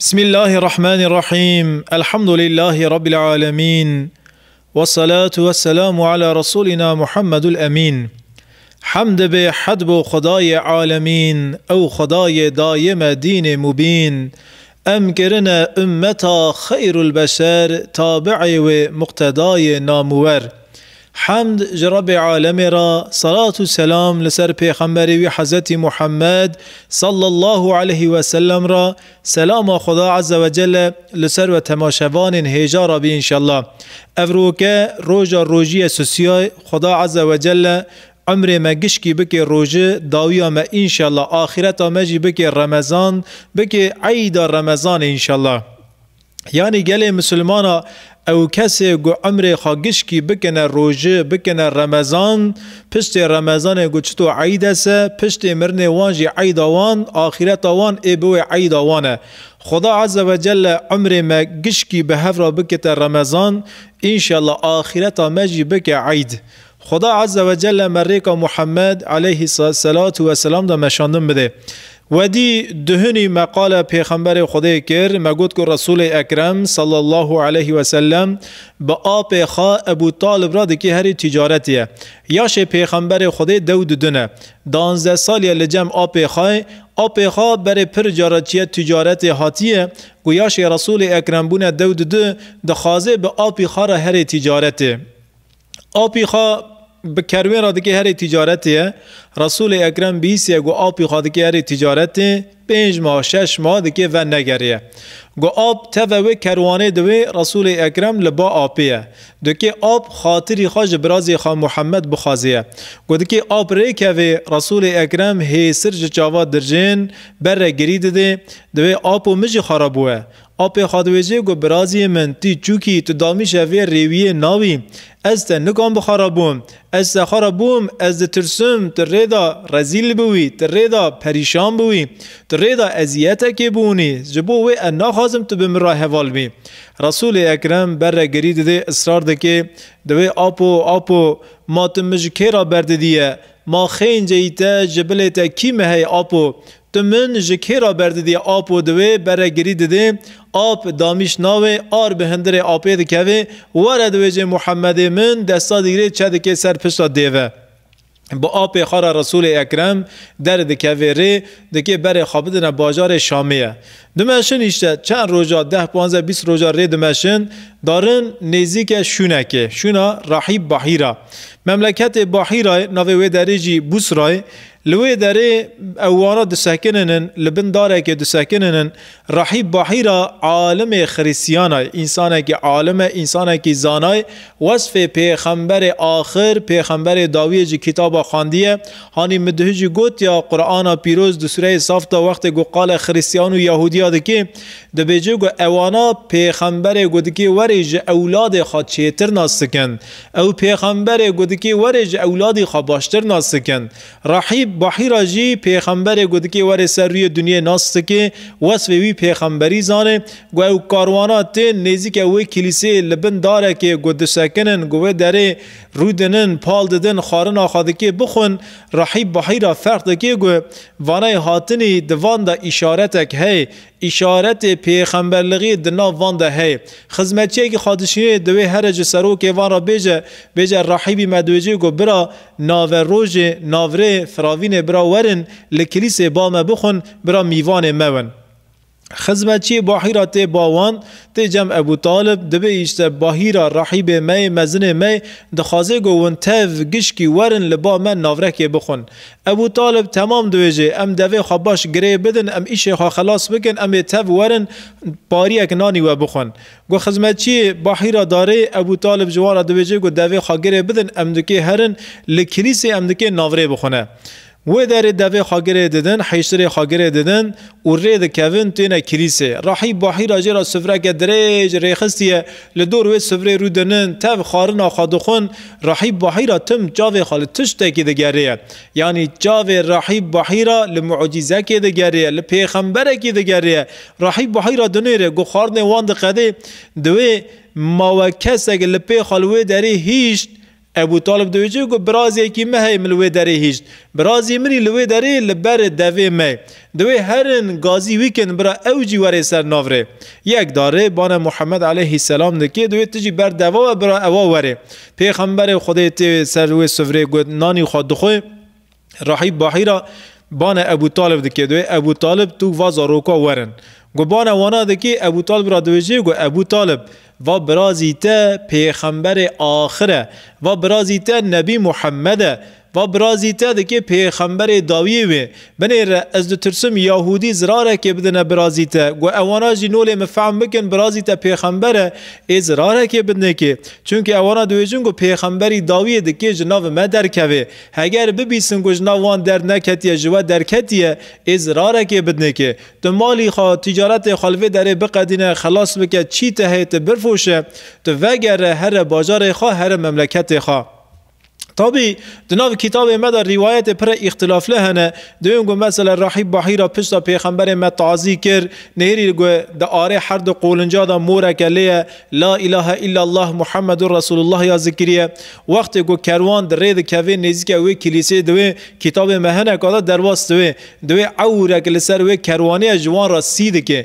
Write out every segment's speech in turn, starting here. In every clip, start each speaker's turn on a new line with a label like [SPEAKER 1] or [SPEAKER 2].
[SPEAKER 1] بسم الله الرحمن الرحيم الحمد لله رب العالمين والصلاة والسلام على رسولنا محمد الأمين حمد به بو خدای عالمین او خدای دایم دین مبین ام کرن امتا خیر البشر تابعی و مقتدای نامور حمد جرب عالم را صلاة السلام لسر پیغمبر و حضرت محمد صلى الله عليه وسلم را سلام خدا عز وجل لسر و تماشوان هیجا را بی انشالله افروکه روژا روژی سوسیای خدا عز وجل عمر ما گشکی بکی روژه داویا ما انشالله آخرت ما رمزان بکی رمضان بکی عید رمضان انشالله یعنی گله مسلمانا او کسی گو عمر کی بکنه روزه بکنه رمضان پشت رمضان گو عیدسه عید است پشت مرنه وانجی عید آخرت عید خدا عز و جل عمر ما گشکی به هفرا بکت رمضان انشالله آخرت مجی بک عید خدا عز و جل مریک محمد علیه الصلاة و سلام دا مشاندن بده و دی دهنی مقال پیغمبر خدای کرد مگود که رسول اکرم صلی الله علیه و سلم به آب خا ابو طالب را دکی هری تجارتیه یاش پیغمبر خدای دو دونه دانزده سالی لجم آب خای آب خا بر پر جارتیه تجارت هاتیه گویاش رسول اکرم بونه دو دو دخازه به آب خا را هری تجارتیه آبی خا کروی را دیگه هر تجارتیه رسول اکرم بیسیه گو آبی خواه که هر تجارتی پنج ماه شش ماه دیگه و نگریه گو آب تفوه کروانه دوی رسول اکرم لبا آبیه دکه آب خاطری خواج برازی خواه محمد بخوازیه گو دکه آب وی رسول اکرم هی سرج چاوا درجین بره گریده ده دوی آب و مجی خرابوه آپ خادویجه گو برازی من تی چوکی تو دامی شوی ریوی ناوی از تا نکام بخارابوم از تا از تا ترسم تر ریدا رزیل بوی تر ریدا پریشان بوی تر ریدا ازیتا که بونی جبو وی انا خازم تو بمرا حوال بی رسول اکرم بر گرید ده اصرار ده که دوی آپو آپو ما تمج که برده دیه ما خین جیتا تا کی مهی آپو تو من جکی را را بردیدی آب و دوی بره گری دیدی آب دامیش ناوی آر به هندر آبی دکوی وره دوی جه محمد من دستا دیگری چه دکی سر پشتا دیوه با آب خار رسول اکرم در دکوی ری دکی بره خوابدن باجار شامیه دمشن ایشته چند روزا ده پانزه بیس روزا ری دمشن دارن نزیک شونکه شونا رحیب بحیره مملکت بحیره نوی و درجی بوسرای لوی دره اوانا دسکننن لبن داره که دسکننن رحیب باحیرا عالم خریسیانا انسانه که عالم انسانه که زانای وصف پیغمبر آخر پیغمبر داوی جی کتاب خاندیه هانی مدهجی گوت یا قرآن پیروز دو سوره صاف تا وقت گو قال خریسیان و ها دکی دبیجه گو اوانا پیغمبر گودکی وریج اولاد خود چیتر ناسکن او پیغمبر گودکی وریج اولاد خود باشتر ناسکن رحیب باحی راجی پیغمبر گود که ور سر روی دنیا ناست که وصف وی پیغمبری زانه گو او کاروانا ته نزی که وی کلیسه لبن داره که گود سکنن گو دره رودنن پال ددن خارن آخاده که بخون رحیب باحی را فرق که گو وانای هاتنی دوان دا اشارتک هی اشارت پیغمبرلغی دنا وان ده هی خدمتچی که خادشی دوی هر ج سرو که وان را بیجه بیجه رحیبی مدوجی گو برا ناور روج ناوره فراوی آوین برا ورن لکلیس با ما بخون برا میوان مون خزمتی باهیرا ته باوان ته جمع ابو طالب دبه باهیرا رحیب می مزن می دخوازه گوون تف گشکی ورن لبا من ناورکی بخون ابو طالب تمام دویجه ام دوی خباش گره بدن ام ایش خا خلاص بکن ام تف ورن پاری نانی و بخون گو خزمتی باهیرا داره ابو طالب جوارا دویجه گو دوی خوا گره بدن ام دکی هرن لکلیس ام دکی ناوره بخونه ودر دو خاگر ددن حیشتر خاگر ددن و رید کوین تینا کلیسه راحی باحی راجی را سفره که دریج ریخستیه لدور و سفره رو دنن تب خارن آخادخون راحی باحی را تم جاوه خال تشته که دگریه یعنی جاوه راحی باحی را لمعجیزه که دگریه لپیخمبره که دگریه راحی باحی را دنیره گو خارن وان دقده دوی ماوکسه که لپی خالوه داری هیشت ابو طالب دویجه گو برازی کی مه ملوی دری هیچ برازی منی لوی دری لبر دوی می دوی هرن گازی ویکن برا اوجی وری سر ناوره یک داره بان محمد علیه السلام دکی دوی تجی بر دوا و برا اوا وری پیغمبر خدای تی سر روی سفره گو نانی خود خوی راحی باحی را بان ابو طالب دکی دوی ابو طالب تو وازا روکا ورن گو بان وانا که ابو طالب را دویجه گو ابو طالب و برازی تا پیغمبر آخره و برازی تا نبی محمده و برازی تا دکه پیغمبر داویه وی بنیر از دو ترسم یهودی زراره که بدن برازی تا گو اوانا جی مفهم بکن برازی تا پیغمبره ای زراره که بدنه که چونکه اوانا دویجون گو پیغمبری داویه دکه جناب ما وی هگر ببیسن گو جناب وان در نکتیه جوا درکتیه ای زراره که بدنه که تو مالی خوا تجارت خالوه داره بقدینه خلاص بکه چی تهیت برفوشه تو وگر هر بازار خوا هر مملکت خوا طبی د ناو کتاب ما در روایت پر اختلاف له نه دویم گو مثلا راحب بحیرا پشت پیغمبر ما تعزی کر نهری گو د آره هر دو قولنجا دا مور کلیه لا اله الا الله محمد رسول الله یا ذکریه وقت گو کروان در رید کوی نزدیک وی کلیسه دوی کتاب مهنه کادا درواست دوی دوی اوره کل سر وی کروانه جوان را سید که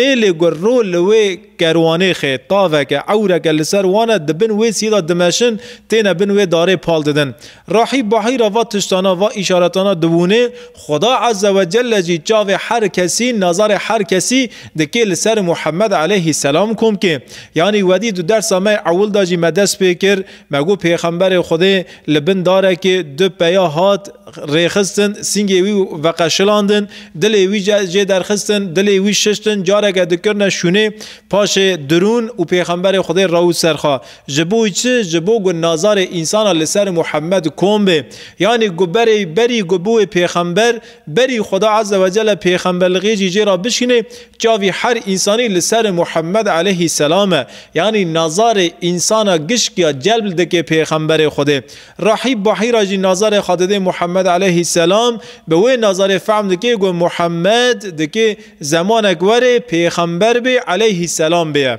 [SPEAKER 1] نیل گو رول وی کروانه خی طاوه که اوره کل سر وانه دبن وی سیدا دمشن تینا بن وی داره پال دادن راحی باحی را و تشتانا و اشارتانا دوونه خدا عز و جل جی چاو هر کسی نظر هر کسی دکی لسر محمد علیه السلام کم که یعنی ودی دو درس ما اول دا جی مدس پیکر مگو پیغمبر خدا لبن داره که دو پیا هات ریخستن سینگی وی و قشلاندن دل وی جه درخستن دل وی ششتن جارک دکرن شونه پاش درون و پیغمبر خدا راو سرخا جبو چه جبو گو نظر انسان لسر محمد محمد به یعنی گبری بری گبو پیغمبر بری خدا عز و جل پیغمبر غیجی را بشینه جاوی هر انسانی لسر محمد علیه السلام یعنی نظر انسان گشک یا جلب دکه پیغمبر خوده رحیب بحی راجی نظر خادده محمد علیه السلام به وی نظر فهم دکه گو محمد دکه زمان اگوره پیغمبر به علیه السلام بیه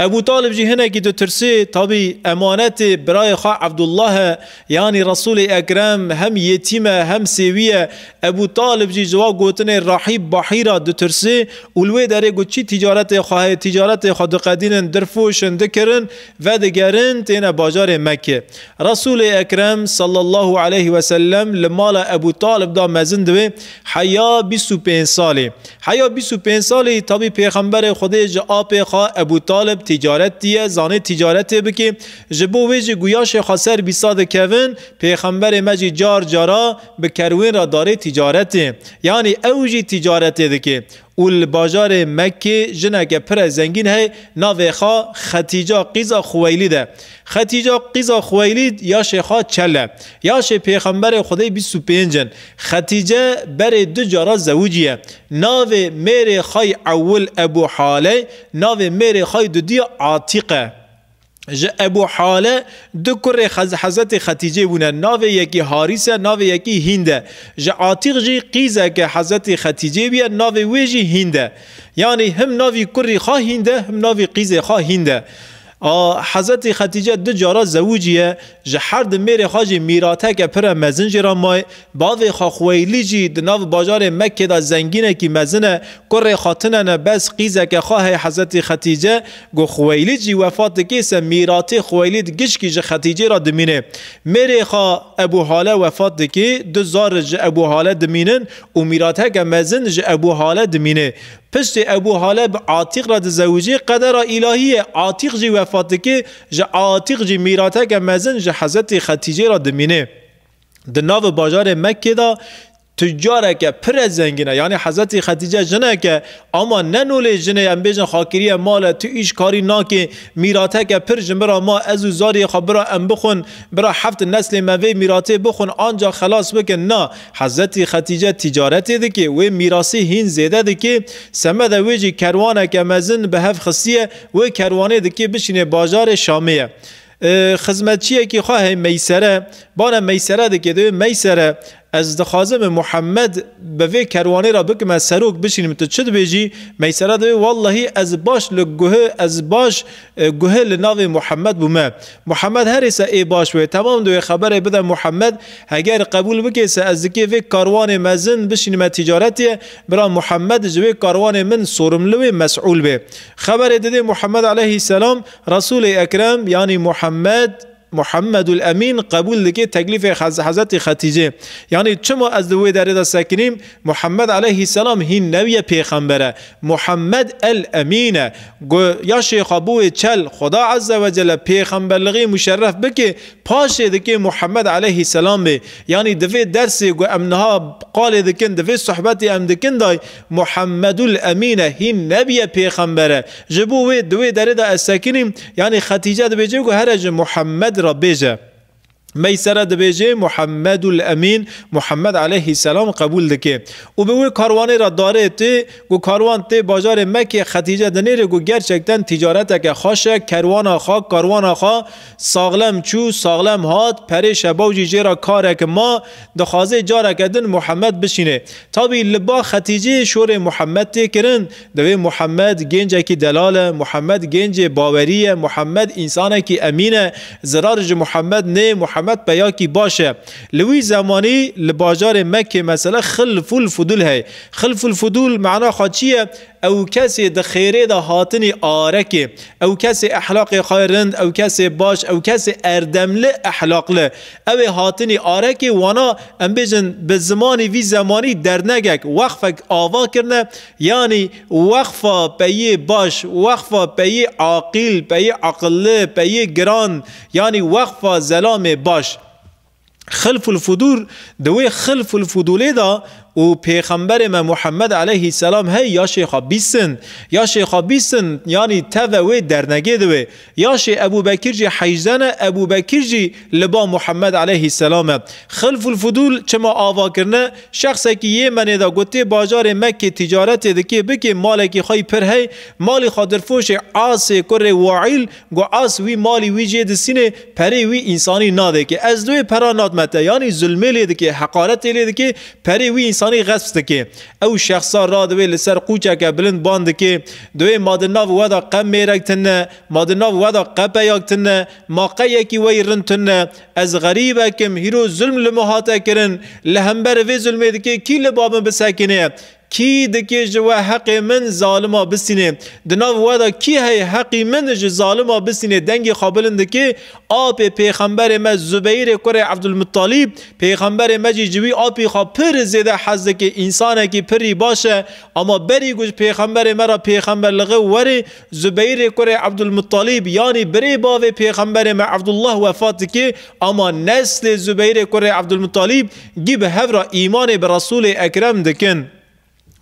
[SPEAKER 1] ابو طالب جي هنا كي ترسي طبي امانات براي خا عبد الله يعني رسول اكرم هم يتيمه هم سيويه ابو طالب جي جوا غوتن رحيب بحيرة دو ترسي والوي داري قوت چي تجارت خا تجارت خواه قدين درفوش دكرن و دگرن تينا بازار مكة رسول اكرم صلى الله عليه وسلم لمالا ابو طالب دا مزن دوي حيا 25 سالي حيا 25 سالي طبي پیغمبر خودج آپ خا ابو طالب جالب تجارت دیه زانه تجارت بکی جبو ویج گویاش خسر بیساد کوین پیغمبر مجی جار جارا به کروین را داره تجارت یعنی اوجی تجارت دکی اول بازار مکه جنگ پر زنگین های ناو ختیجا قیزا خویلی ده ختیجا قیزا خویلی یا شیخا چله یا شی پیغمبر خدای 25 ختیجه بر دو جارا زوجیه ناو میر خای اول ابو حاله ناو میر خای دو دی عاتقه ج ابو حاله دو کر حضرت ختیجه بونه ناو یکی حاریسه ناو یکی هنده ج عاتق جی قیزه که حضرت ختیجه بیا ناو ویجی هنده یعنی هم ناوی کری خواه هنده هم ناوی قیزه خواه هنده حضرت خدیجه دو جارا زوجیه جحرد میره خاجی میراته که پر مزن جرا مای باوی خاخویلی جی دناو باجار مکه دا زنگینه کی مزنه کر خاطنه نه بس قیزه که خواه حضرت خدیجه گو خویلی جی وفات کیس میراته خویلی گش کی خدیجه را دمینه میره خا ابو حاله وفات کی دو زار ابو حاله دمینن و میراته که مزن ابو حاله دمینه پشت ابو حالب عاتق را زوجی قدر الهی عاتق جی وفات که ج عاتق جی میراته که مزن جا حضرت ختیجه را دمینه در ناو بازار مکه دا تجاره که پر از زنگینه یعنی حضرت خدیجه جنه که اما ننوله یعنی جنه ام بیجن خاکری مال تو ایش کاری ناکی میراته که پر جن برا ما از زاری خب برا ام بخون برا هفت نسل موی میراته بخون آنجا خلاص بکن نه حضرت خدیجه تجارتی ده که و میراثی هین زیده ده که سمه ویجی کروانه که مزن به هف خصیه و کروانه ده که بشینه بازار شامیه خدمتیه که خواه میسره بانه میسره ده که میسره از دخوازم محمد به وی کروانه را بکم سروک بشینیم تو چد بیجی میسره دوی والله از باش لگوه از باش گوه لناو محمد بومه محمد هر سه ای باش و تمام دوی خبر بده محمد اگر قبول بکی از دکی وی کاروان مزن بشینیم تجارتی برا محمد جوی کاروان من سورملوی مسئول به خبر دده محمد علیه السلام رسول اکرم یعنی محمد محمد الامین قبول دیگه تکلیف حضرت ختیجه یعنی يعني چما از دوی در دا سکنیم محمد علیه السلام هین نوی پیغمبره محمد الامین گو یا شیخ ابو چل خدا عز و جل پیغمبرلغی مشرف بکه پاش دیگه محمد علیه السلام بی یعنی دوی درس گو امنها قال دکن دوی صحبت ام دکن دای محمد الامین هین نبی پیغمبره جبو دوی در دا سکنیم یعنی ختیجه دوی جو هر محمد Sandro, beija. میسره بیجه محمد الامین محمد علیه السلام قبول دکه او به وی کاروان را داره تی گو کاروان تی بازار مکه ختیجه دنیره گو گرچکتن تجارت که خاشه کروان آخا کاروان آخا ساغلم چو ساغلم هات پری شباوجی کاره که ما دخوازه جاره کدن محمد بشینه بی لبا ختیجه شور محمد تی کرن دوی محمد گنج کی دلاله محمد گنج باوریه محمد انسانه کی امینه زرارج محمد نه محمد رحمت به یاکی باشه لوی زمانی لباجار مکه مثلا خلف الفضول هی خلف الفضول معنا خاچیه او کسی د خیره د هاتنی آرکه او کسی احلاق خیرند او کسی باش او کسی اردمله احلاقله او هاتنی آرکه وانا ام بجن به زمانی وی زمانی در نگک وقفک آوا کرنه یعنی وقفا پی باش وقفا پی عاقل پی عقله پی گران یعنی وقفا زلام باش خلف الفدور دوی خلف الفدوله دا او پیغمبر ما محمد علیه السلام هی یا شیخا بیسن یا شیخا بیسن یعنی و در نگیدوی یا شیخ ابو بکر جی حیزن ابو بکر جی لبا محمد علیه السلام خلف الفضول ما آوا کرنه شخصی که یه منی دا گوته باجار مکه تجارت دکی بکی که خواهی پر هی مالی فوش عاص کر وعیل گو عاص وی مالی وی جید سینه پری وی انسانی ناده که از دوی پرانات نادمته یعنی ظلمه لیده که حقارت لیده که پری وی انسانی غصب دکه او شخصا را دوی لسر قوچه که بلند باند که دوی مادناو ودا قم میرکتنه مادناو ودا قپه یاکتنه ماقه یکی وی رنتنه از غریبه کم هیرو ظلم لمحاته کرن لهمبر وی ظلمه دکه کی لبابن بسکنه کی دکی جو حق من ظالما بسینه دناو ودا کی های حق من جو ظالما بسینه دنگی قابلند که آپ پیغمبر ما زبیر کره عبدالمطالب پیغمبر ما جی جوی آپی خواه پر زیده حزده که انسانه که پری باشه اما بری گوش پیغمبر مرا پیغمبر لغه وری زبیر کره عبدالمطالب یعنی بری باوی پیغمبر ما عبدالله وفات که اما نسل زبیر کره عبدالمطالب گی به هفر ایمان به رسول اکرم دکن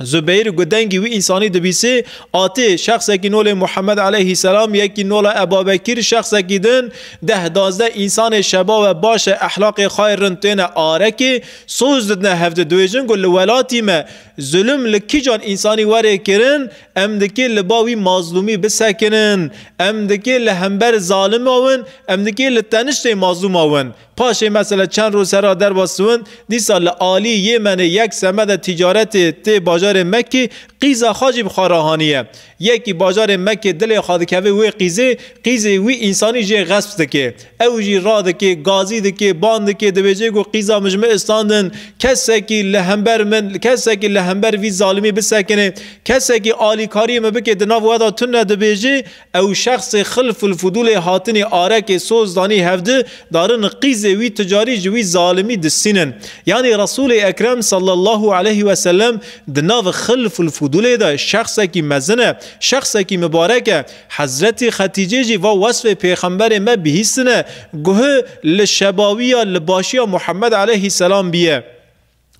[SPEAKER 1] زبیر گدنگی وی انسانی دبیسه آتی شخص کی نول محمد علیه السلام یکی نول ابابکر شخص کی دن ده دازده انسان شبا و باش احلاق خیر رنتین آرکی سوز دنه هفته دویجن گل ولاتی ما ظلم جان انسانی وره کرن ام دکی لباوی مظلومی بسکنن ام دکی لهمبر ظالم آون ام دکی لتنشت مظلوم آون پاشه مثلا چند روز را در باستون دیسا لعالی یه من یک سمد تجارت تی باجار مکی قیزا خاجی بخاراهانیه یکی باجار مکی دل خادکوه وی قیزه قیزه وی انسانی جه غصب دکه او جی را دکه گازی دکه باند دکه دویجه گو قیزا مجمع استاندن کسی لهمبر من کسی همبر وی ظالمی بسکنه کسی که آلی کاری ما بکه وادا تون نده بیجی، او شخص خلف الفضول حاطن آرک سوز دانی هفده دارن قیز وی تجاری جوی ظالمی دستینن یعنی رسول اکرم صلی الله علیه و سلم دناو خلف الفضول دا شخص که مزنه شخص که مبارکه حضرت ختیجه جی و وصف پیغمبر ما بهیسنه گوه لشباوی یا لباشی محمد علیه السلام بیه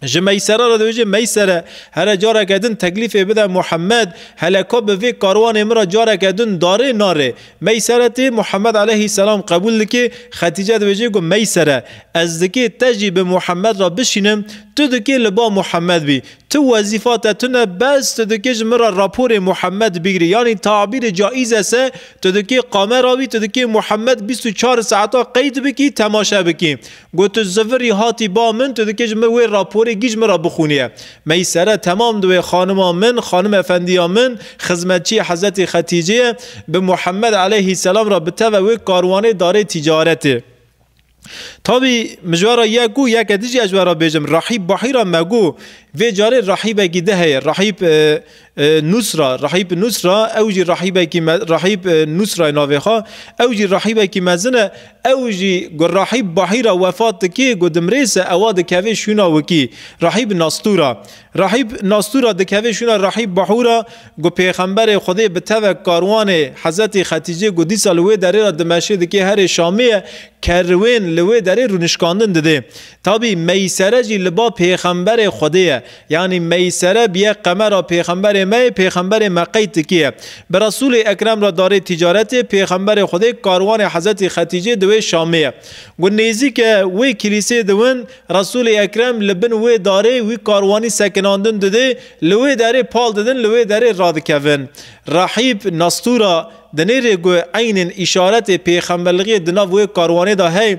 [SPEAKER 1] جه میسره را دویجه میسره هر جارا کدن تکلیف بده محمد هلا كوب وی کاروان امرا جارا دن داره ناره میسره تی محمد علیه السلام قبول که ختیجه دویجه گو میسره از دکی تجی به محمد را بشینم تو دکی لبا محمد بی تو وظیفاتتون بس تو دو مرا راپور محمد بگیری یعنی تعبیر جایز است تو دکی قامه راوی تو محمد 24 ساعتا قید بکی تماشا بکی گوت زفری هاتی با من تو دو که وی راپور گیج مرا بخونیه می سره تمام دوی خانم من خانم افندی من خدمتچی حضرت ختیجه به محمد علیه السلام را و وی کاروانه داره تجارته تابی مجوارا یکو یک دیجی اجوارا بیجم راحی بحیرا مگو ve care rahibekî de heye rahib nusra rahib nusra ew jî rahibekî rahib nusra navê xwe ew jî rahibekî mezin e ew jî gur rahib bahîra wefat dikê gu dimrê se ewa dikeve şûna wekî rahib nastûra rahib nastûra dikeve şûna rahib bahûra gu pêxemberê Xdê bi tevek karwanê hezetî xetîcê gu dîsa li wê derê ra dimeşê dikê herê şamê ye kerwên li wê derê rûnişkandin didê tabî meysere jî li ba pêxemberê Xdê ye یعنی میسره بیه قمر پیغمبر می پیغمبر مقی تکیه به رسول اکرم را داره تجارت پیغمبر خود کاروان حضرت ختیجه دوی شامیه گو نیزی که وی کلیسه دون رسول اکرم لبن وی داره وی کاروانی سکناندن دده لوی داره پال ددن لوی داره راد کون رحیب نستورا د نری گو عین اشارت پیغمبرلغی د نو کاروانه ده هی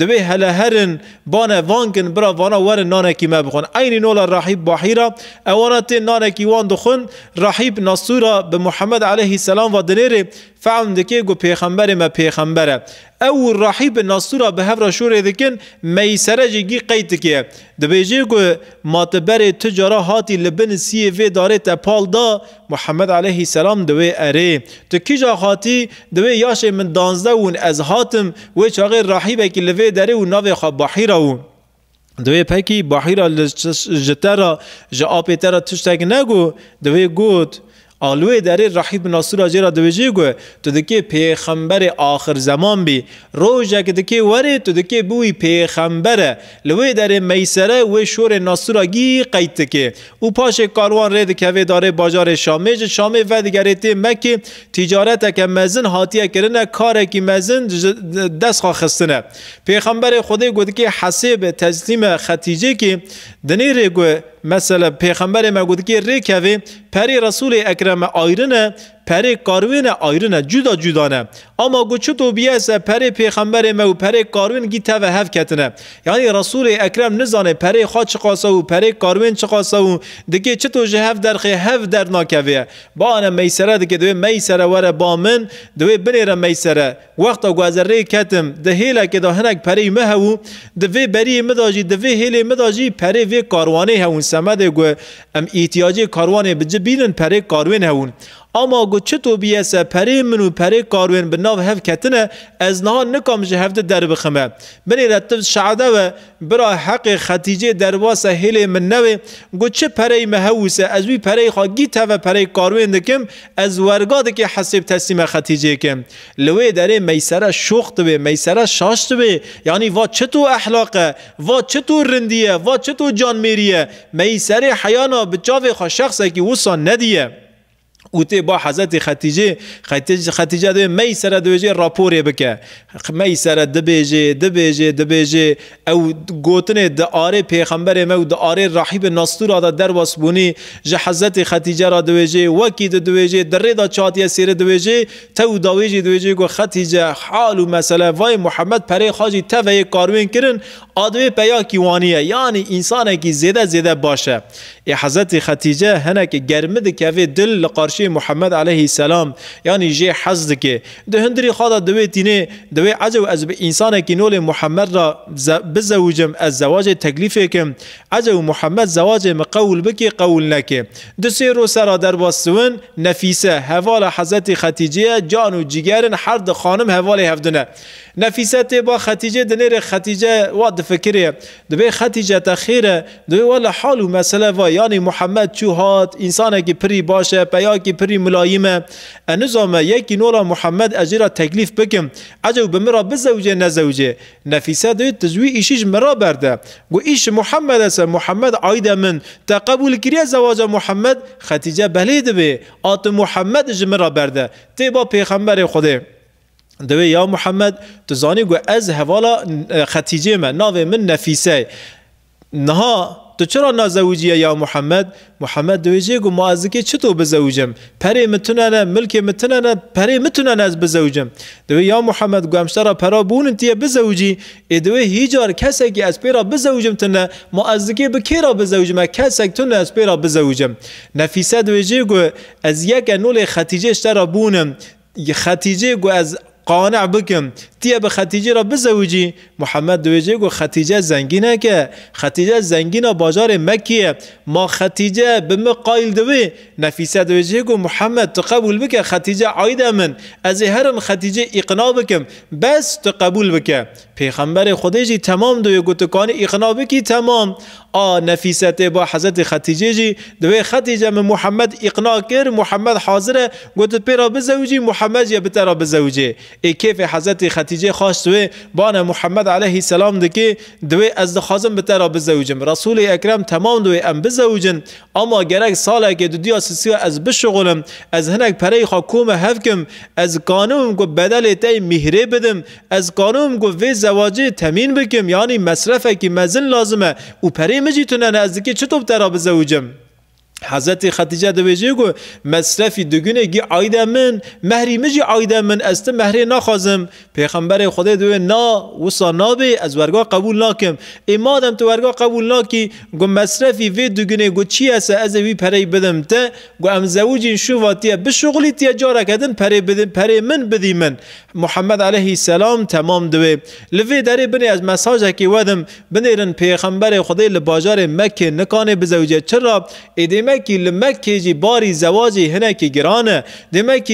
[SPEAKER 1] د وی هله هرن بان وانکن برا وانا ور نانه کی مبخون عین نول رحیب بحیره اوانت نانه کی وان دخون رحیب نصوره به محمد علیه السلام و د نری فعم دکه گو پیغمبر ما پیغمبره او راحی به ناسورا به هفرا شوره دکن میسره جگی قید که دبیجه گو ماتبر تجارا هاتی لبن سی وی داره تپال دا محمد علیه السلام دوی اره تو کجا هاتی دوی یاش من دانزده ون از هاتم و چاقی راحی به که لوی داره و ناوی خواب بحی راون دوی پکی بحیرا جترا جا آپیترا تشتک نگو دوی گوت آلوه داره رحیب ناصر آجی را دویجی گو تو دکی پیغمبر آخر زمان بی روژه که دکی وره تو دکی بوی پیخمبر لوی داره میسره و شور ناصر آگی قید که او پاش کاروان رید که داره باجار شامیج، شامه و دیگره تی مکی تجارت که مزن هاتیه کرنه کار که مزن دست خستنه پیغمبر خودی گو که حسیب تزدیم ختیجه که دنی ری گو مثلا پیغمبر ما که ری که پری رسول اما و آیرن پری کاروین آیرن جدا جدا نه اما گوچو تو بیاسه پره پیغمبر ما و پره کاروین گی تا و هف کتنه یعنی رسول اکرم نزانه پری خوا چقاسه و پری کاروین چقاسه و دیگه چه تو هف در هف در ناکویه با آن میسره دیگه دوی میسره وره با من دوی بنیره میسره وقتا ری کتم ده هیله که ده هنک پری مهو دوی بری مداجی دوی هیله مداجی پری وی کاروانه هون سمده گو ام ایتیاجی کاروانه بجبینن پری کاروین هون اما گو چه تو بیسه پری منو پری کاروین به ناو هف کتنه از نها نکام جه هفته در بخمه بنی رتب شعده و برا حق ختیجه واسه هیل من نوی گو چه پری مهوسه از وی پری خواه گیت و پری کاروین دکم از ورگاده که حسیب تسلیم ختیجه کم لوی داره میسره شخت به میسره شاشت به یعنی وا چطور احلاقه وا چطور رندیه وا چطور جان میریه میسره حیانا به چاوی خواه شخصه که وسا ندیه تی با حضرت ختیجه ختیجه ختیجه دوی می سره دویجه راپوری بکه می سره دبیجه دبیجه دبیجه او گوتنه د آره پیغمبر مو د آره راحیب ناستور آده در واسبونی جه حضرت ختیجه را دویجه وکی دو دویجه در ریدا چاتیه سیره دویجه تو داویجه دویجه گو ختیجه حال و مسئله وای محمد پره خاجی تو کاروین کرن آدوی پیا کیوانیه یعنی انسانه کی زیده زیده باشه ای حضرت ختیجه هنه که گرمد که دل لقارش پاشی محمد علیه السلام یعنی جه حزد که ده هندری خدا دوی تینه دوی عجو از انسان که نول محمد را بزوجم از زواج تکلیفه کم عجو محمد زواج مقول بکی قول نکه دو سی رو سرا در باسون نفیسه هوال حضرت ختیجه جان و جگرن هر ده خانم هوال هفدنه نفیسه تی با ختیجه دنیر ختیجه و دفکره دوی ختیجه تخیره دوی والا حال و مسئله و یعنی محمد چو هات انسان که پری باشه پیاک کی پری ملایم نظام یکی نولا محمد اجرا تکلیف بکم عجب به مرا بزوجه نزوجه نفیسه دوی تزوی ایشیش مرا برده گو ایش محمد است محمد عاید من تقبل کریه زواج محمد ختیجه بله دبه آت محمد مرا برده تی با پیغمبر خوده دوی یا محمد تو زانی گو از حوالا ختیجه من ناوی من نفیسه نها تو چرا نازوجیه یا محمد محمد دویجه گو ما از که چطور بزوجم پری متونه ملک متونه پری متونه از بزوجم دوی یا محمد گو همشترا پرا بون انتیه بزوجی ای دوی هیجار کسی که از پیرا بزوجم تنه ما از که را بزوجم کسی تنه از پیرا بزوجم نفیسه دویجه گو از یک نول ختیجه اشترا بونم ختیجه گو از قانع بکم تیه به ختیجه را بزوجی محمد دویجه گو ختیجه زنگینه که ختیجه زنگینه بازار مکیه ما ختیجه به مقایل قایل دوی نفیسه دویجه گو محمد تو قبول بکه ختیجه عایده من از هرم ختیجه اقنا بکم بس تو قبول بکه پیغمبر خودشی تمام دوی گوتکان اقنا بکی تمام آ نفیست با حضرت ختیجه جی دوی ختیجه من محمد اقنا کرد محمد حاضره گوت پیرا بزوجی محمد یا بترا بزوجی ای کیف حضرت ختیجه خواست دوی بان محمد محمد علیه السلام که دوی از دخوازم بترا بزوجم رسول اکرم تمام دوی ام بزوجن اما گرک ساله که دو دیا سسی از بشغلم از هنک پره خاکوم هفکم از قانون کو بدل تای مهره بدم از قانون کو وی زواجه تمین بکم یعنی مصرفه که مزن لازمه او پره مجی از دکی چطور ترا بزوجم حضرت خدیجه دویجه گو مصرفی دوگونه گی آیده من مهری مجی آیده من از تو مهری نخوازم پیغمبر خدا دوی نا وسا نابه از ورگا قبول ناکم ای تو ورگا قبول ناکی گو مصرفی وی دوگونه گو چی هست از وی پری بدم تا گو ام زوجین شو واتیه بشغلی تیه جاره کدن پری بدم پری من بدی من محمد علیه السلام تمام دوی لوی داره بنی از مساجه که ودم بنیرن پیغمبر خدا لباجار مکه نکانه بزوجه چرا ایده دمکی لمک که جی باری زواجی هنکی گرانه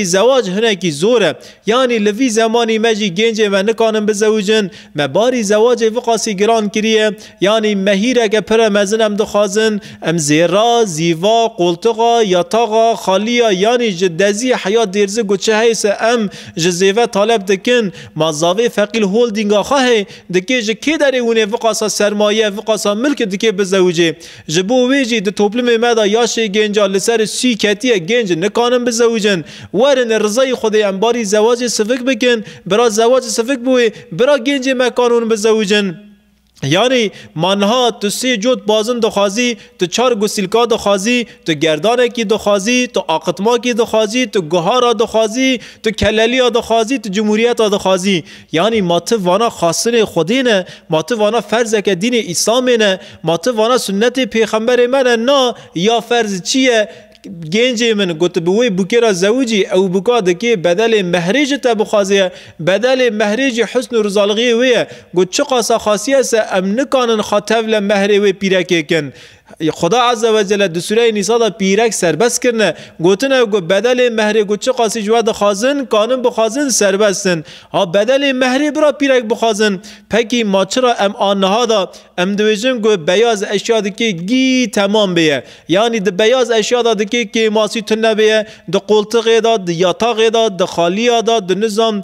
[SPEAKER 1] زواج هنکی زوره يعني لوی زمانی مجی گنج و نکانم بزوجن ما باری زواج وقاسی جران کریه يعني مهیره که پر مزنم دخوازن ام زیرا زیوا قلتقا یاتاقا خالیا یعنی جدزی حیات دیرزه گوچه هیس ام جزیوه طالب دکن مازاوی فقیل هولدینگا خواه دکی جکی داری ونه وقاسا سرمایه وقاسا ملک دکی بزوجه جبو ویجی د توپلم مدا یا شی گنجا لسر سی کتیه گنج نکانم بزوجن ورن رضای خدای انباری زواج سفک بکن برا زواج سفک بوی برا گنج مکانون بزوجن یعنی منها تو سی جود بازن دخوازی تو چار گسیلکا دخوازی تو گردانه کی دخوازی تو آقتما کی دخوازی تو گهارا دخوازی تو کللی دخوازی تو جمهوریت دخوازی یعنی تو وانا خاصن خودی نه تو وانا فرض که دین اسلام نه تو وانا سنت پیغمبر من نه یا فرض چیه گنج من گوت بوی بوکی را زوجی او بوکا دکی بدل مهریج تا بخوازه بدل مهریج حسن و رزالغی ویه گوت چه قاسا خاصیه سه ام نکانن خاطف لمهری وی پیرکه کن خدا عز و جل در سوره نیسا دا پیرک سربست کرنه گوتنه گو بدل مهر گو چه قاسی جواد خازن قانون بخازن سربستن ها بدل مهری برا پیرک بخازن پکی ما چرا ام آنها دا ام دویجن گو بیاز اشیا که گی تمام بیه یعنی د بیاز اشیا دا دکی که ماسی تنه بیه د قلتقی دا د یاتاقی دا د خالی دا د نظام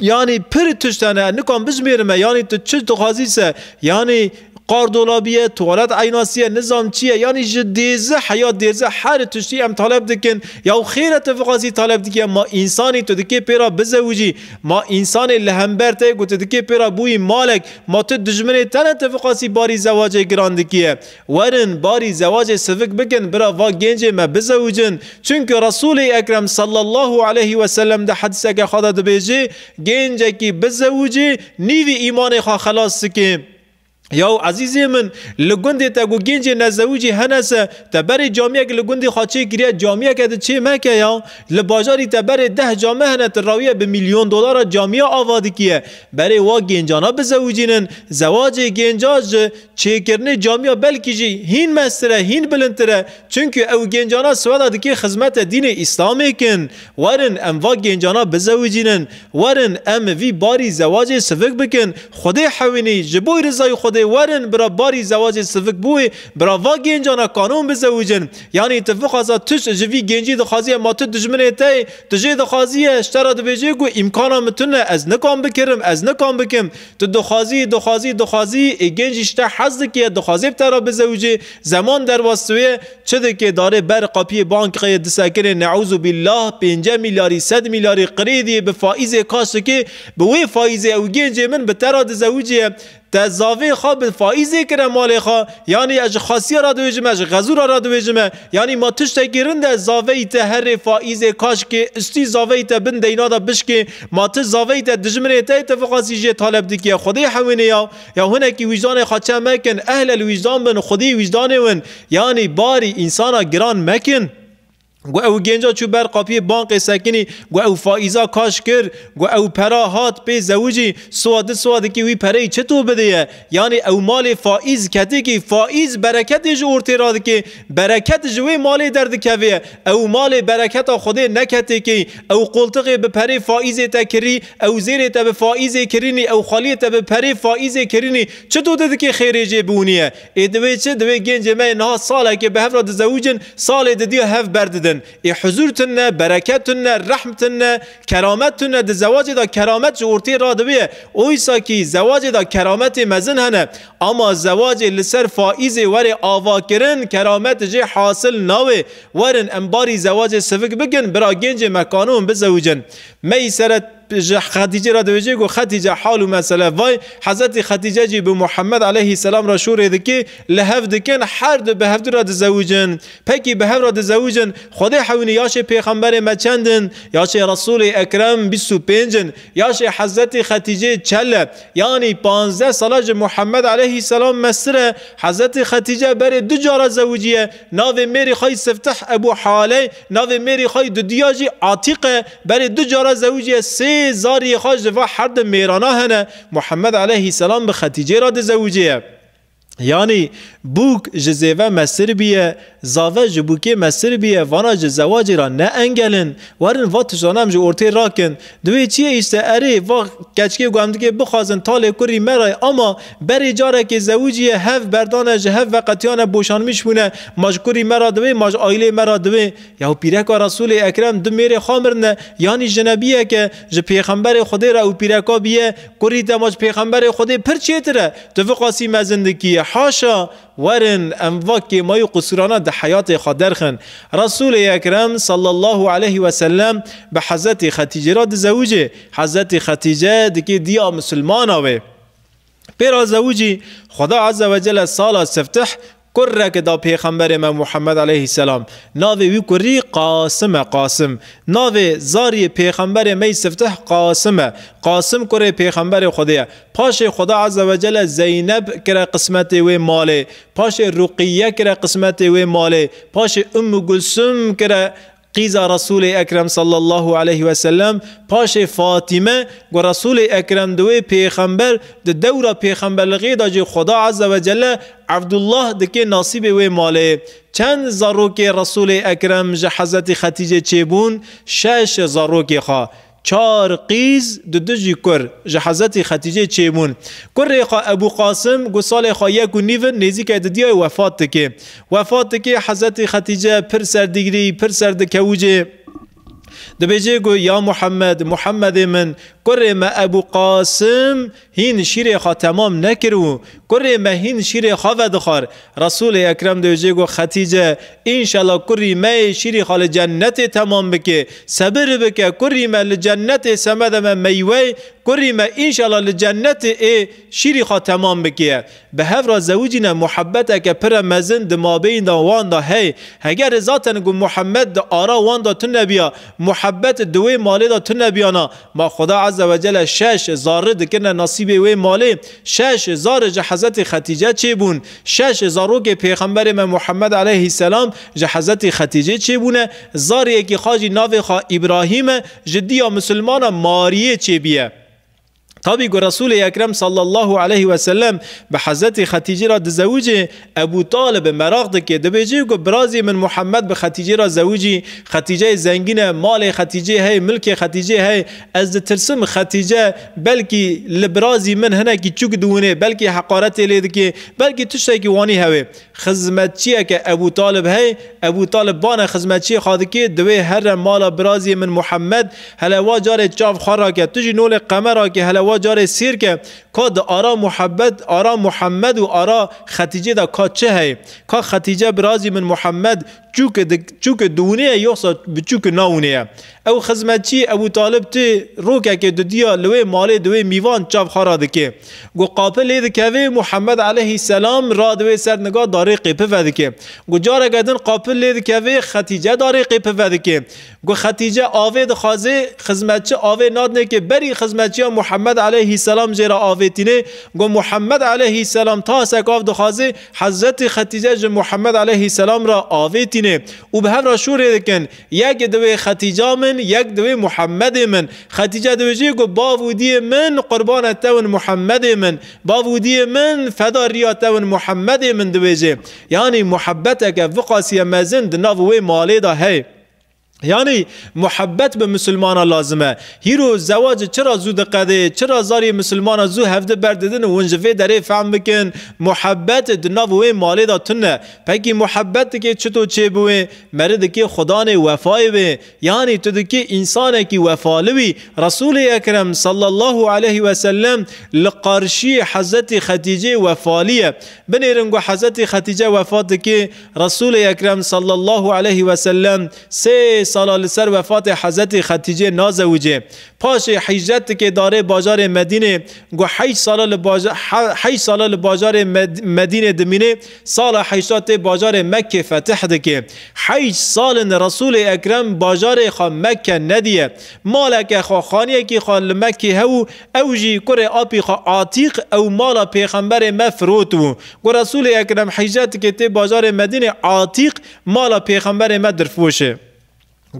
[SPEAKER 1] یعنی پر تشتنه نکام بزمیرمه یعنی تو چه خازیسه یعنی قاردولابیه توالت عیناسیه نظام چیه یعنی جدیزه حیات دیزه هر تشتی هم طالب دکن یا خیر تفقازی طالب دکن ما انسانی تو دکی پیرا بزوجی ما انسان لهمبر ته گوت دکی پیرا بوی مالک ما تو دجمن تن تفقاسی باری زواج گران دکیه ورن باری زواج سفک بکن برا وا گنج ما بزوجن چونکه رسول اکرم صلی الله علیه و سلم ده حدیث که خدا دبیجی گنج کی بزوجی نیوی ایمان خوا خلاص کی یا عزیز من لگند تا گو گنج نزوجی هنس تا بر جامعه که لگند خاچه گریه جامعه که چه مکه یا لباجاری تا بر ده جامعه هنت راویه به میلیون دلار جامعه آوادی کیه برای وا گنجانا بزوجینن زواج گنجاج چه کرنه جامعه بلکی جی هین مستره هین بلندتره چونکه او گنجانا سوالا دکی خدمت دین اسلامی کن ورن ام وا گنجانا بزوجینن ورن ام وی باری زواج سفک بکن خود حوینی جبوی رضای خود ورن برا باری زواج سفک بوی برا وا گنجانا قانون بزوجن یعنی اتفاق از تش جوی گنجی دخوازی ما تو دجمنه تی تجی دخوازی اشترا دبیجی گو امکانا متونه از نکام بکرم از نکام بکم تو دخوازی دخوازی دخوازی گنج اشته حظ کی دخوازی ترا بزوجی زمان در واسوی چه که داره بر قاپی بانک قی دسکر نعوذ بالله 5 میلیاری 100 میلیاری قریدی به فایز کاش که به وی فایز او گنج من به ترا دزوجی تزاوی خواه به فایزی کره مال خواه یعنی اج خاصی را دویجمه اج غزور را دویجمه یعنی ما تشت گیرن ده زاوی ته هر فایز کاش که استی زاوی ته بند دینا دا بشکی ما تش زاوی ته دجمره ته اتفاقاسی جه طالب دیکی خدای حوینه یا یا هنه که وجدان خاچه مکن اهل الوجدان بن خدای وجدان ون یعنی باری انسانا گران مکن گو او گنجا چو بر قاپی بانق سکینی گو او فایزا کاش کر گو او پرا هات پی زوجی سواد سواد که وی پره چه تو بده یعنی او مال فایز کتی کی فایز برکتش اورتی راد که برکت جوی مال درد کوی او مال برکت خود نکتی کی او قلتق به پره فایز تکری او زیر تا به فایز کرینی او خالی تا به پره فایز کرینی چه تو که کی بونیه ادوی چه دوی گنج من ها ساله که به هفت زوجن سال ددی هف برد تن ای حضورتن رحمت رحمتن کرامت د زواج دا کرامت جورتی ارتی را دویه اویسا کی زواج دا کرامت مزن هنه اما زواج لسر فائز ور آوا کرن کرامت جه حاصل ناوه ورن انباری زواج سفک بگن برا گنج مکانون بزوجن می سرت خدیجه را دوجه گو خدیجه حال و مسئله وای حضرت خدیجه جی به محمد علیه السلام را شوره دکی لهف دکن هر دو به هفت را دزوجن پکی به هفت را دزوجن خدا حونی یاش پیغمبر ما چندن یاش رسول اکرم 25 یاش حضرت خدیجه 40 یعنی 15 سالج محمد علیه السلام مصر حضرت خدیجه بر دو جار زوجیه ناو میری خای سفتح ابو حاله ناو میری خای دو دیاجی عتیقه بر دو جار زوجیه سه زاری خواهش دفاع حد میرانه هنه محمد علیه السلام به ختیجه را دزوجه. یعنی بوک جزیوه مسیر بیه زاوه جبوکی مسیر بیه وانا جزواجی را نه انگلن وارن وا تشانم جو ارتی راکن دوی چیه ایسته اری وا کچکی گوام دیگه بخوازن تال کری مرای اما بری جاره که زوجی هف بردانه جه هف وقتیان بوشان میشونه ماج کری مرا دوی ماج آیله مرا دوی یهو پیرکا رسول اکرم دو میره خامرنه یعنی جنبیه که جه پیغمبر خودی را او پیرکا بیه کری دماج پیغمبر خودی پر چیتره تو قاسی مزندگیه حاشا ورن امواک مای قصورانا ده حیات خادرخن رسول اکرم صلی الله علیه و سلم به حضرت ختیجه را زوجه حضرت ختیجه دکی دیا مسلمان آوه پیرا زوجی خدا عز و جل سال سفتح کره که دا پیغمبر ما محمد علیه السلام ناوی وی کری قاسم قاسم ناوی زاری پیغمبر می سفته قاسم قاسم کره پیغمبر خدایه پاش خدا عز و جل زینب کره قسمت و ماله پاش رقیه کره قسمت و ماله پاش ام گلسم کره قیزا رسول اکرم صلی الله علیه و سلم پاش فاطمه و رسول اکرم دوی پیغمبر د دوره دا د خدا عز و جل عبدالله دکه نصیب و ماله چند زاروک رسول اکرم حضرت ختیجه چه بون شش زاروک خواه چار قیز دو دو جی کر جه حضرت ختیجه چیمون کر خواه ابو قاسم گو سال خواه یک و نیزی که دیا وفات تکه وفات تکه حضرت ختیجه پر دیگری پر دو گو یا محمد محمد من کر ما ابو قاسم هین شیر خواه تمام نکرو کری مهین شیر خواه دخار رسول اکرم دوجه گو ختیجه انشالله کری مه شیر خال جنت تمام بکه صبر بکه کری مه لجنت سمد مه میوه کری مه انشالله لجنت ای شیر خواه تمام بکه به هفرا زوجینا محبت که پر مزن دمابین دا وان هی هگر ذاتن گو محمد دا آرا وان تو نبیا محبت دوی مالی ده تو نبیانا ما خدا عز و جل شش زارد کنه نصیب وی مالی شش زارج حضرت حضرت ختیجه چی بون شش زاروک پیغمبر محمد علیه السلام جه حضرت ختیجه چه بونه زاریه که خاجی ناو خا ابراهیم جدی مسلمان ماریه چی بیه طبي رسول اکرم صلی الله علیه و سلم به حضرت خدیجه را زوج ابو طالب مراقد که د بیجی کو برازی من محمد به خدیجه را زوجی خدیجه زنگین مال خدیجه هی ملک خدیجه هی از ترسم خدیجه بلکی لبرازی من هنه کی چوک دونه بلکی حقارت لید که بلکی تشه کی وانی هوی خدمتچیه که ابو طالب هی ابو طالب بان خدمتچی خاد که دوی هر مال برازی من محمد هلا واجار چاف خرا که تجی نول قمرا که هلا جار سیر که کاد آرا محبت آرا محمد و آرا ختیجه دا کاد چه هی کاد ختیجه برازی من محمد چووکە چووکە دوونەیە یۆسە بچووکە ناونەیە ئەو خزمەتی ئەو تالب تێ ڕۆکێکێ دودیە لەوێ ماڵێ دوێ میوان چاپ خارا دکێ گو قاپە لێ دکەوێ محەممەد عليهەی سەسلام ڕادوێ سەرنگا دارێ قێپە دکێ گو جارەگەدن قاپل لێ دکەوێ خەتیجە دارێ قێپە دکێ گو خەتیجە ئاوێ دخوازێ خزمەتچە ئاوێ نادنێکێ بەری خزمەتچیە محەممەد عليهەی سەسلام جێرا ئاوێتینێ گو محەممەد عليهەی سەسلام تا سەکاف دخوازێ حەزەتی خەتیجە محەممەد عليهەی سەسلام را ئاوێتی دینێ او به هر شور دکن یک دوی خەتیجا من یک دوی محمد من خەتیجا دوی گو باودیە من قربان تەون محمد من باودیە من فەدا ریا تەون محەممەدێ من دەوێژێ یانی محەبەتەکە بقاسیە مەزن دناو وێ مالێدا هەیە یعنی محبت به مسلمان لازمه هیرو زواج چرا زود قده چرا زاری مسلمان زو هفته برددن و انجفه دره فهم بکن محبت دناو وی مالی دا تنه پکی محبت که چطور چه بوه مرد که خدا نه وفای بوه یعنی تو دکی انسان کی وفالوی رسول اکرم صلی الله علیه و سلم لقارشی حضرت ختیجه وفالیه بنیرنگو حضرت ختیجه وفات که رسول اکرم صلی الله علیه و سلم سه سال سر وفات حضرت ختیجه نازوجه پاش حجت که داره بازار مدینه گو حیش سال بازار مدینه دمینه سال حیشات بازار مکه فتح دکه حیش سال رسول اکرم بازار خا مکه ندیه مالک خا خانیه که خوا مکه هو اوجی کره آپی خوا عاتیق او مالا پیغمبر مفروت و گو رسول اکرم حجت که ته بازار مدینه عاتیق مالا پیغمبر مدرفوشه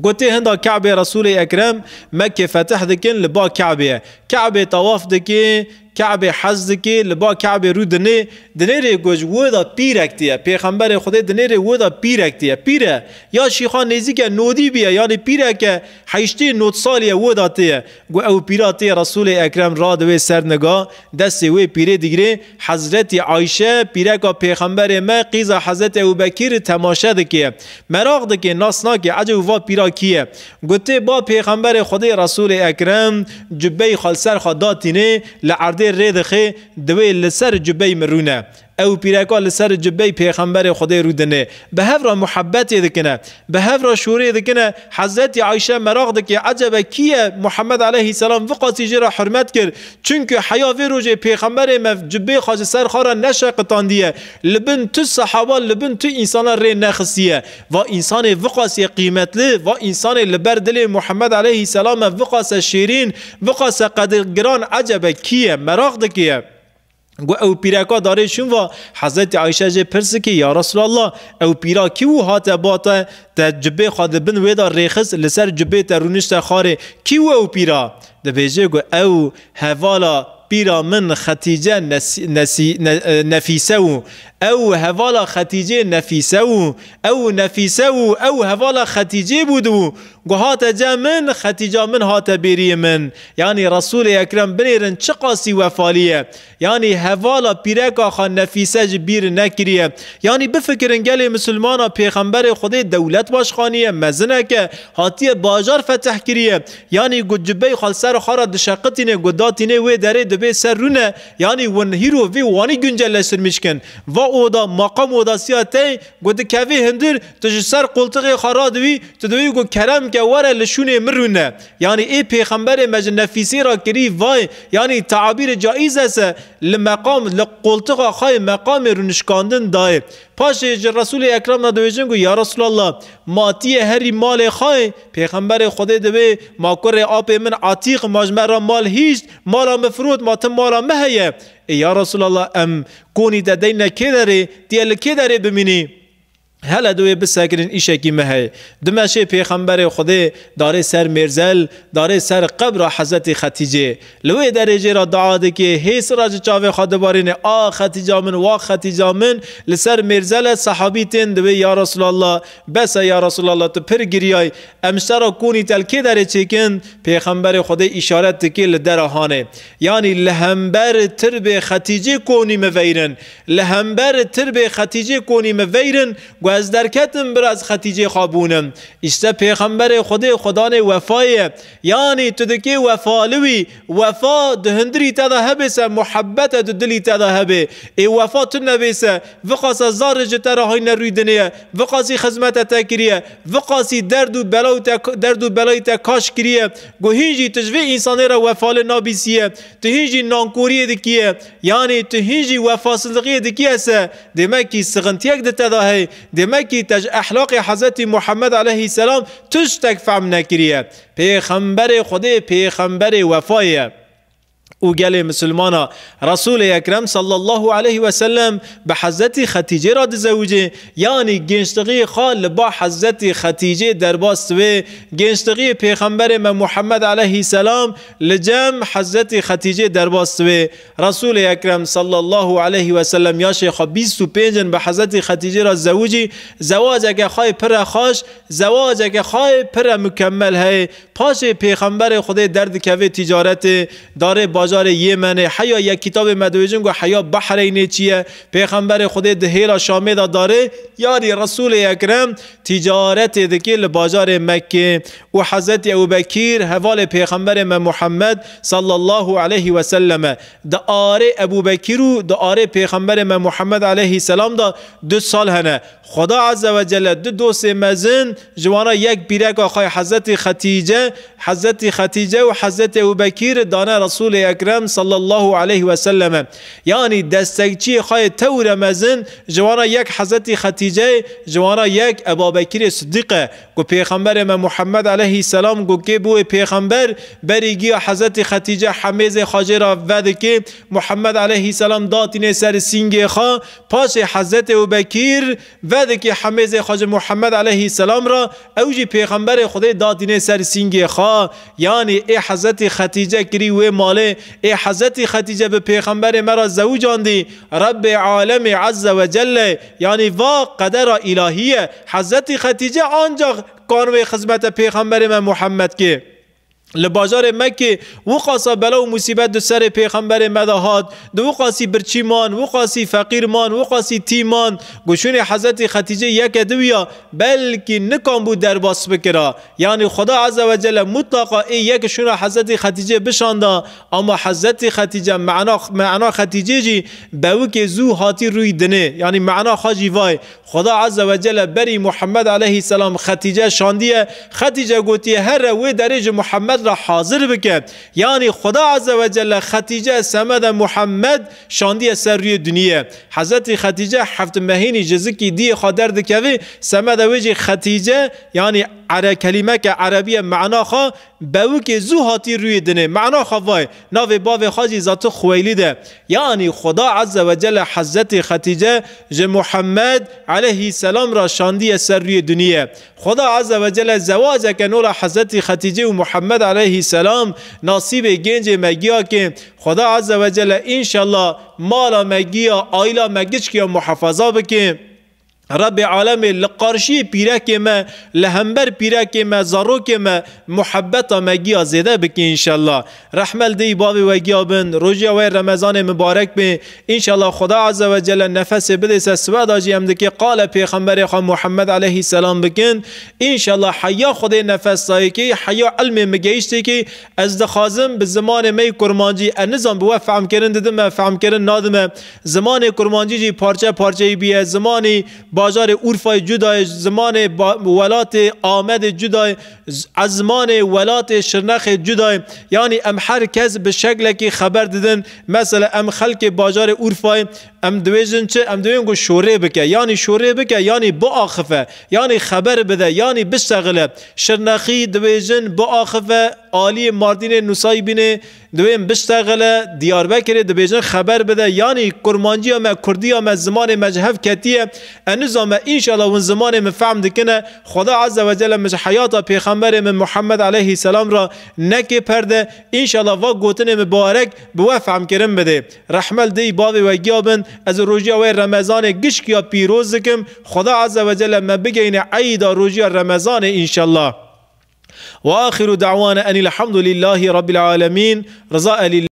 [SPEAKER 1] قلت هندا كعبة رسول أكرم مكة فتح ذكين لبا كعبة كعبة طواف ذكين کعب حزد که لبا کعب رو دنه دنه ری گوش ودا پیرک دیه پیغمبر خدا دنه ری ودا پیرک پیره یا شیخا نزیک نودی بیه یعنی پیرک حیشتی نود سالی ودا تیه گو او پیراتی رسول اکرم را دوی سرنگا دست وی پیره دیگری حضرت عایشه پیرک پیغمبر ما قیز حضرت ابوبکر تماشا دکه مراق ناسنا ناسناک عجب وا کیه گوته با پیغمبر خدا رسول اکرم جبه خالصر خدا تینه لعرد دێ ڕێدەخێ دوێ لەسەر جبەی مرونە او پیرکوا لسر جبه پیغمبر خدای رودنێ را محبتی دکنه به بە هەورا شوری دکنه حضرت عایشه مراغ دکێ عجبه کیه محمد علیه سلام وقاسی جرا حرمت کرد چون که ڕۆژێ روج مەف جبێ خاج سەر خارە نەشە لبن تو صحابه لبن تو انسان ڕێ نەخسیە و انسان وقاسی قیمتلی و انسان لەبەر محمد محمد عليه وقاس شیرین شیرین وقاسە گران عجبه کیه مەراغ کیه گو او پیرا پیرکا داره شون و حضرت عایشه جه پرسه که یا رسول الله او پیرا کی و هات باتا تا جبه خود بن ویدا ریخس لسر جبه ترونش تخاره کی و او پیرا بیجه گو او هوالا پیرا من ختیجه نفیسه و او هوالا ختیجه نفیسه و او نفیسه و او هوالا ختیجه بود و گو جامن، جا من من هات بیری من یعنی رسول اکرم بنیرن چه قاسی وفالیه یعنی هوالا پیرکا خان نفیسه بیر نکریه یعنی بفکرن گلی مسلمانا پیغمبر خود دولت باش خانیه مزنه که هاتی باجار فتح کریه یعنی گو جبه خال سر خارا دشقتینه گو داتینه وی دره دبه سر رونه یعنی ون هیرو وی وانی گنجلشتر میشکن و او دا مقام اودا سیاتی گو کوی هندر تجسر قلتقی خارا دوی تدوی گو کرم که وره لشونه مرونه یعنی ای پیغمبر مج نفیسی را کری وای یعنی تعبیر جایز است لمقام لقلتق خای مقام رونشکاندن دای پاش رسول اکرم ندویجن گو یا رسول الله ماتی هری مال خای پیغمبر خدا دوی ما کر آپ من عتیق مجمع مال هیچ مالا مفروض ما تم مالا مهیه ای رسول الله ام کونی ددین کی داره دیل کی هلا دوی بسکرین ایشکی مهی مه دمشه پیغمبر خدا داره سر مرزل داره سر قبر حضرت ختیجه لوی درجه را دعا ده که هیس راج چاوه خود بارین آ ختیجه من وا ختیجه من لسر مرزل صحابی تین دوی یا رسول الله بس یا رسول الله تو پر گریای امشترا کونی تل که داره چکن پیغمبر خدا اشارت تکی لدرهانه یعنی لهمبر ترب ختیجه کونی مویرن لهمبر ترب ختیجه کونی مویرن از درکتم بر از ختیجه خابونم ایسته پیغمبر خود خدان وفای یعنی تو دکی وفالوی وفا دهندری تذهبه سه محبت دو دلی تذهبه ای وفا تو نبیسه وقاس زارج تراهای نروی دنیا وقاسی خدمت تکریه وقاسی درد و بلا درد و بلای تا کاش کریه گو تجوی انسان را وفال نابیسیه تو هیچی نانکوریه دکیه یعنی تو هیچی وفا دکیه سه دیمه سغنتیک دمه که تج اخلاق حضرت محمد علیه السلام تش تک فهم نکریه پیغمبر خود پیغمبر وفایه او گل مسلمان رسول اکرم صلی الله علیه و سلم به حضرت ختیجه را زوجه یعنی گنجتقی خال با حضرت ختیجه در باست و گنجتقی پیغمبر محمد علیه السلام لجم حضرت ختیجه در باست رسول اکرم صلی الله علیه و سلم یا شیخ 25 به حضرت ختیجه را زوجی زواج اگه خواه پر خاش زواج اگه خواه پر مکمل هی پاش پیغمبر خود درد کوه تجارت داره باج بازار یمنه حیا یک کتاب مدویجون گو حیا بحر چیه پیغمبر خود دهیلا شامه داره یاری رسول اکرم تجارت دکیل بازار مکه و حضرت بکیر حوال پیغمبر محمد صلی الله علیه و سلم دا آره بکیر و دا آره پیغمبر محمد علیه السلام دا دو سال هنه خدا عز و جل دو دوست مزن جوانا یک بیرک آخای حضرت ختیجه حضرت ختیجه و حضرت بکیر دانه رسول اکرم Ekrem sallallahu aleyhi ve selleme. Yani destekçi xayı tevre mezin civara yek Hazreti Hatice civara yek Ebu Bekir Sıddık'e. Gu Peygamber me Muhammed aleyhisselam gu ki bu Peygamber beri giya Hazreti Hatice hameze hacera vedi ki Muhammed aleyhisselam datine ser singe ha paşe Hazreti Ebu Bekir vedi ki hameze hacı Muhammed aleyhisselam را اوجی پیغمبر خدا دادینه سر سینگی خوا یعنی ای حضرت ختیجه کری و ماله ای حضرت خدیجه به پیغمبر مرا زوجاندی رب عالم عز و جل یعنی وا قدر الهیه حضرت خدیجه آنجا کانوی خدمت پیغمبر من محمد که لبازار مکه وقاسا بلا و مصیبت دو سر پیغمبر مدهات دو وقاسی برچیمان وقاسی فقیرمان وقاسی تیمان گوشون حضرت ختیجه یک دویا بلکه نکام بود در باس بکرا یعنی خدا عز و جل مطلقا ای یکشون حضرت ختیجه بشاندا اما حضرت ختیجه معنا معنا ختیجه جی بو که زو حاتی روی دنه یعنی معنا خاجی وای خدا عز و جل بری محمد علیه السلام ختیجه شاندیه ختیجه گوتی هر و درج محمد را حاضر بکه یعنی خدا عز و جل ختیجه سمد محمد شاندی سر روی دنیا حضرت ختیجه هفت مهینی جزکی دی درد دکوی سمد وجه ختیجه یعنی عرا کلمه که عربی معنا خوا بو که زو هاتی روی دنه معنا خواهی ناو باو خاجی ذات خویلی ده یعنی خدا عز و جل حضرت ختیجه جه محمد علیه السلام را شاندی سر روی دنیا خدا عز و جل زواج که نور حضرت ختیجه و محمد علیه السلام نصیب گنج مگیا که خدا عز و جل انشالله مالا مگیا آیلا مگیچ که محافظا بکیم رب عالم لقارشی پیرک ما لهمبر پیرک ما زاروک ما محبت ما گیا زیده بکی انشالله رحمل دی باب و گیا بن روژی و رمضان مبارک بین انشالله خدا عز و جل نفس بده سواد آجی هم دکی قال پیغمبر خواه محمد علیه السلام بکن انشالله حیا خود نفس سایی که حیا علم مگیشتی که از دخازم به زمان می کرمانجی انزام بوا فهم کرن دیدم فهم کرن نادم زمان کرمانجی جی پارچه پارچه بیه زمانی با بازار عرفای جدای زمان ولات آمد جدای از زمان ولات شرنخ جدای یعنی ام هر کس به شکل که خبر دیدن مثلا ام خلق بازار عرفای، ام دویژن چه ام دویژن گو شوره بکه یعنی شوره بکه یعنی با آخفه یعنی خبر بده یعنی بستغله، شرنخی دویژن با آخفه عالی ماردین نوسای بینه دویم بشتغله بکره دویژن خبر بده یعنی کرمانجی همه کردی همه زمان مجهف کتیه این نظامه انشالله اون زمان من فهم دکنه خدا عز و جل مش حیات پیغمبر من محمد علیه السلام را نکی پرده انشالله و گوتن مبارک به فهم کرم بده رحمل دی باوی و گیابن از روژی و رمضان کیا پیروز کم خدا عز و جل ما بگین عید روژی رمضان انشالله واخر دعوانا ان الحمد لله رب العالمين رضا